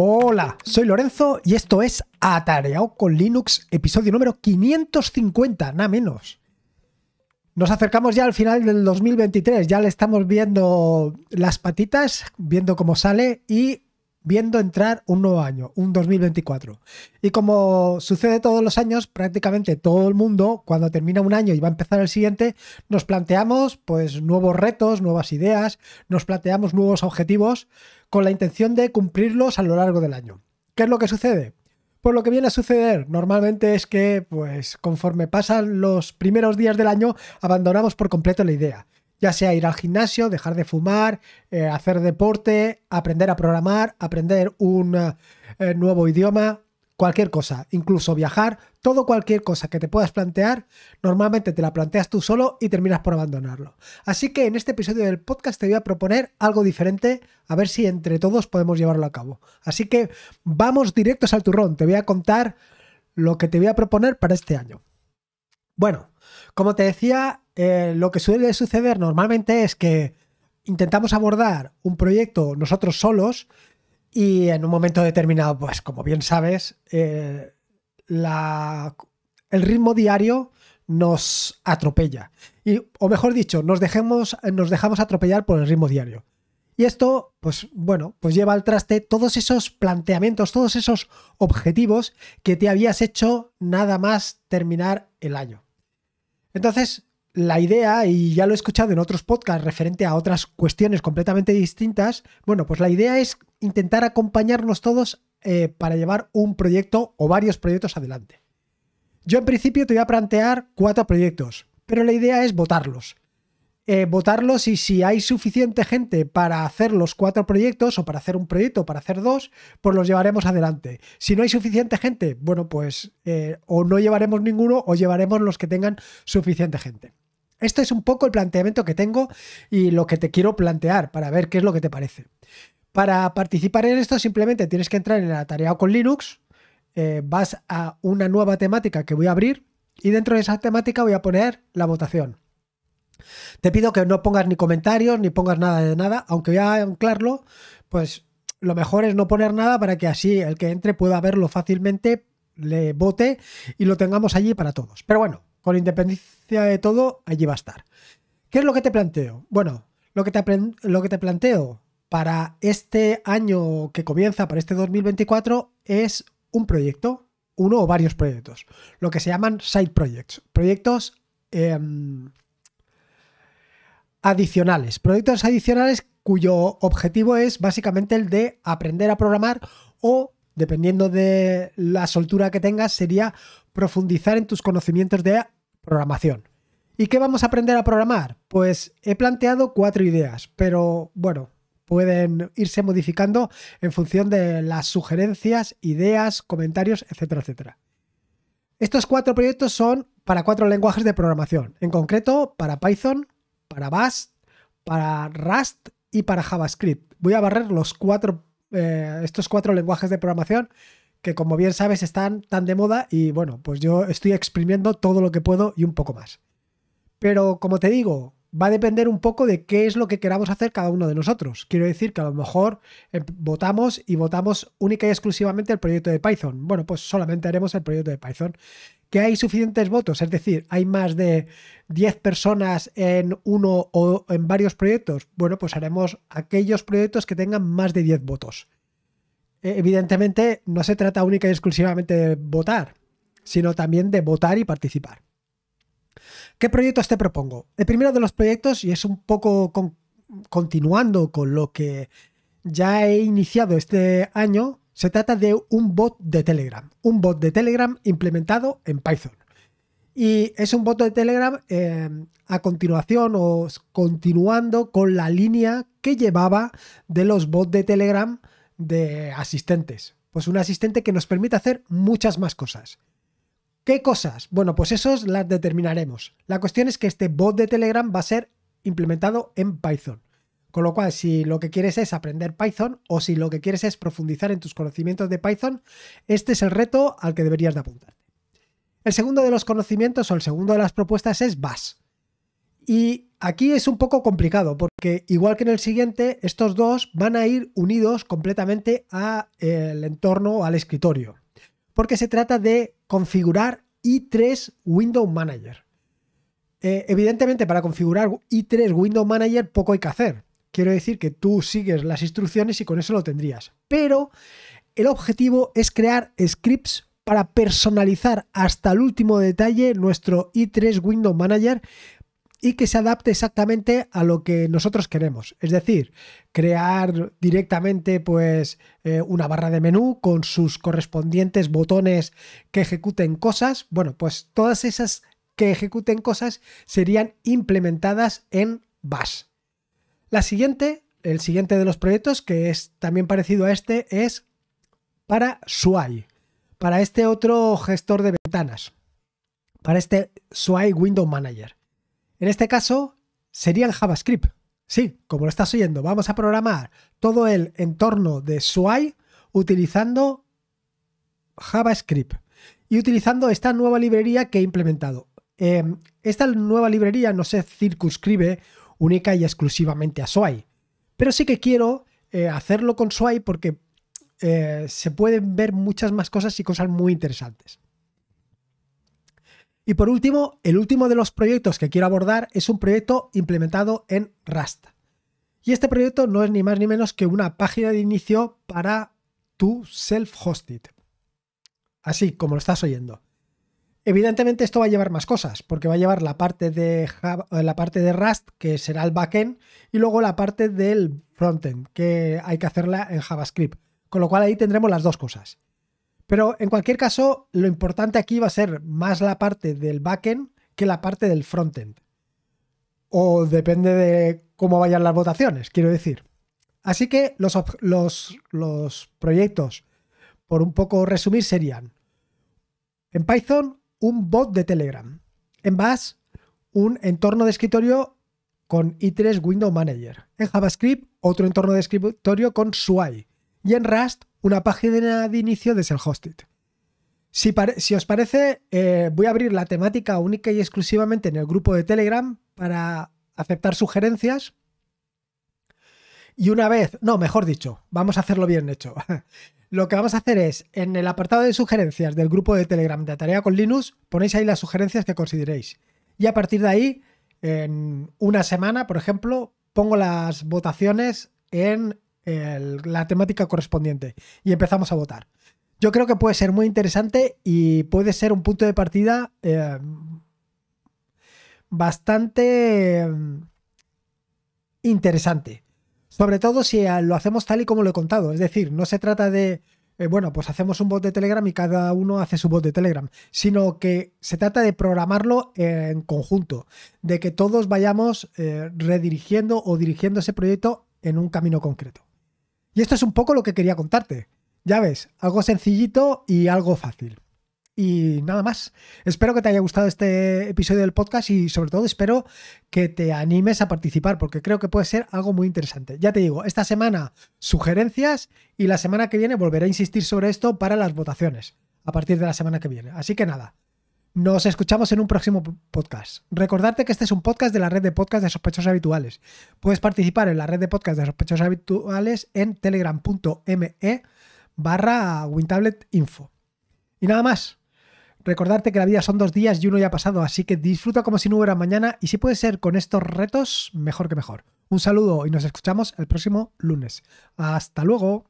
Hola, soy Lorenzo y esto es Atareado con Linux, episodio número 550, nada menos. Nos acercamos ya al final del 2023, ya le estamos viendo las patitas, viendo cómo sale y viendo entrar un nuevo año, un 2024. Y como sucede todos los años, prácticamente todo el mundo, cuando termina un año y va a empezar el siguiente, nos planteamos pues nuevos retos, nuevas ideas, nos planteamos nuevos objetivos con la intención de cumplirlos a lo largo del año. ¿Qué es lo que sucede? Pues lo que viene a suceder normalmente es que, pues, conforme pasan los primeros días del año, abandonamos por completo la idea ya sea ir al gimnasio, dejar de fumar, eh, hacer deporte, aprender a programar, aprender un eh, nuevo idioma, cualquier cosa, incluso viajar, todo cualquier cosa que te puedas plantear, normalmente te la planteas tú solo y terminas por abandonarlo. Así que en este episodio del podcast te voy a proponer algo diferente, a ver si entre todos podemos llevarlo a cabo. Así que vamos directos al turrón, te voy a contar lo que te voy a proponer para este año. Bueno, como te decía, eh, lo que suele suceder normalmente es que intentamos abordar un proyecto nosotros solos y en un momento determinado, pues como bien sabes, eh, el ritmo diario nos atropella. Y, o mejor dicho, nos, nos dejamos atropellar por el ritmo diario. Y esto, pues bueno, pues lleva al traste todos esos planteamientos, todos esos objetivos que te habías hecho nada más terminar el año. Entonces, la idea, y ya lo he escuchado en otros podcasts referente a otras cuestiones completamente distintas, bueno, pues la idea es intentar acompañarnos todos eh, para llevar un proyecto o varios proyectos adelante. Yo en principio te voy a plantear cuatro proyectos, pero la idea es votarlos. Eh, votarlos y si hay suficiente gente para hacer los cuatro proyectos o para hacer un proyecto o para hacer dos, pues los llevaremos adelante. Si no hay suficiente gente, bueno, pues eh, o no llevaremos ninguno o llevaremos los que tengan suficiente gente. Este es un poco el planteamiento que tengo y lo que te quiero plantear para ver qué es lo que te parece. Para participar en esto simplemente tienes que entrar en la tarea con Linux, eh, vas a una nueva temática que voy a abrir y dentro de esa temática voy a poner la votación. Te pido que no pongas ni comentarios ni pongas nada de nada, aunque voy a anclarlo, pues lo mejor es no poner nada para que así el que entre pueda verlo fácilmente, le vote y lo tengamos allí para todos. Pero bueno, con independencia de todo, allí va a estar. ¿Qué es lo que te planteo? Bueno, lo que te, lo que te planteo para este año que comienza, para este 2024, es un proyecto, uno o varios proyectos, lo que se llaman side projects, proyectos em, adicionales, proyectos adicionales cuyo objetivo es básicamente el de aprender a programar o, dependiendo de la soltura que tengas, sería profundizar en tus conocimientos de programación. ¿Y qué vamos a aprender a programar? Pues he planteado cuatro ideas, pero bueno, pueden irse modificando en función de las sugerencias, ideas, comentarios, etcétera, etcétera. Estos cuatro proyectos son para cuatro lenguajes de programación, en concreto para Python, para Bash, para Rust y para JavaScript. Voy a barrer los cuatro, eh, estos cuatro lenguajes de programación que como bien sabes están tan de moda y bueno, pues yo estoy exprimiendo todo lo que puedo y un poco más. Pero como te digo, va a depender un poco de qué es lo que queramos hacer cada uno de nosotros. Quiero decir que a lo mejor em, votamos y votamos única y exclusivamente el proyecto de Python. Bueno, pues solamente haremos el proyecto de Python. Que hay suficientes votos, es decir, hay más de 10 personas en uno o en varios proyectos. Bueno, pues haremos aquellos proyectos que tengan más de 10 votos. Eh, evidentemente no se trata única y exclusivamente de votar, sino también de votar y participar. ¿Qué proyectos te propongo? El primero de los proyectos, y es un poco continuando con lo que ya he iniciado este año, se trata de un bot de Telegram, un bot de Telegram implementado en Python. Y es un bot de Telegram eh, a continuación o continuando con la línea que llevaba de los bots de Telegram de asistentes. Pues un asistente que nos permite hacer muchas más cosas. ¿Qué cosas? Bueno, pues esos las determinaremos. La cuestión es que este bot de Telegram va a ser implementado en Python. Con lo cual, si lo que quieres es aprender Python o si lo que quieres es profundizar en tus conocimientos de Python, este es el reto al que deberías de apuntarte. El segundo de los conocimientos o el segundo de las propuestas es Bash. Y Aquí es un poco complicado porque igual que en el siguiente, estos dos van a ir unidos completamente al entorno, al escritorio, porque se trata de configurar i3 Window Manager. Eh, evidentemente, para configurar i3 Window Manager poco hay que hacer. Quiero decir que tú sigues las instrucciones y con eso lo tendrías. Pero el objetivo es crear scripts para personalizar hasta el último detalle nuestro i3 Window Manager y que se adapte exactamente a lo que nosotros queremos. Es decir, crear directamente pues eh, una barra de menú con sus correspondientes botones que ejecuten cosas. Bueno, pues todas esas que ejecuten cosas serían implementadas en Bash. La siguiente, el siguiente de los proyectos que es también parecido a este es para Swy. para este otro gestor de ventanas, para este SWI Window Manager. En este caso, sería el JavaScript. Sí, como lo estás oyendo, vamos a programar todo el entorno de SWI utilizando JavaScript y utilizando esta nueva librería que he implementado. Em, esta nueva librería no se circunscribe única y exclusivamente a SWI, pero sí que quiero eh, hacerlo con SWI porque eh, se pueden ver muchas más cosas y cosas muy interesantes. Y por último, el último de los proyectos que quiero abordar es un proyecto implementado en Rust. Y este proyecto no es ni más ni menos que una página de inicio para tu self-hosted. Así como lo estás oyendo. Evidentemente esto va a llevar más cosas, porque va a llevar la parte de, eh, la parte de Rust, que será el backend, y luego la parte del frontend, que hay que hacerla en JavaScript. Con lo cual ahí tendremos las dos cosas. Pero en cualquier caso, lo importante aquí va a ser más la parte del backend que la parte del frontend. O depende de cómo vayan las votaciones, quiero decir. Así que los, proyectos, por un poco resumir, serían en Python un bot de Telegram, en Bash un entorno de escritorio con i3 Window Manager, en JavaScript otro entorno de escritorio con SUI. y en Rust una página de inicio de el hosted. Si, os parece, eh, voy a abrir la temática única y exclusivamente en el grupo de Telegram para aceptar sugerencias. Y una vez, no, mejor dicho, vamos a hacerlo bien hecho. Lo que vamos a hacer es, en el apartado de sugerencias del grupo de Telegram de Tarea con Linux, ponéis ahí las sugerencias que consideréis. Y a partir de ahí, en una semana, por ejemplo, pongo las votaciones en la temática correspondiente y empezamos a votar. Yo creo que puede ser muy interesante y puede ser un punto de partida eh, bastante mm, interesante. Sobre todo si eh, lo hacemos tal y como lo he contado. Es decir, no se trata de, eh, bueno, pues hacemos un bot de Telegram y cada uno hace su bot de Telegram, sino que se trata de programarlo en conjunto, de que todos vayamos redirigiendo o dirigiendo ese proyecto en un camino concreto. Y esto es un poco lo que quería contarte. Ya ves, algo sencillito y algo fácil. Y nada más. Espero que te haya gustado este episodio del podcast y sobre todo espero que te animes a participar porque creo que puede ser algo muy interesante. Ya te digo, esta semana sugerencias y la semana que viene volveré a insistir sobre esto para las votaciones a partir de la semana que viene. Así que nada, nos escuchamos en un próximo podcast. Recordarte que este es un podcast de la red de podcast de sospechosos habituales. Puedes participar en la red de podcast de sospechosos habituales en telegram.me barra wintabletinfo. Y nada más. Recordarte que la vida son dos días y uno ya ha pasado, así que disfruta como si no hubiera mañana y si puede ser con estos retos, mejor que mejor. Un saludo y nos escuchamos el próximo lunes. Hasta luego.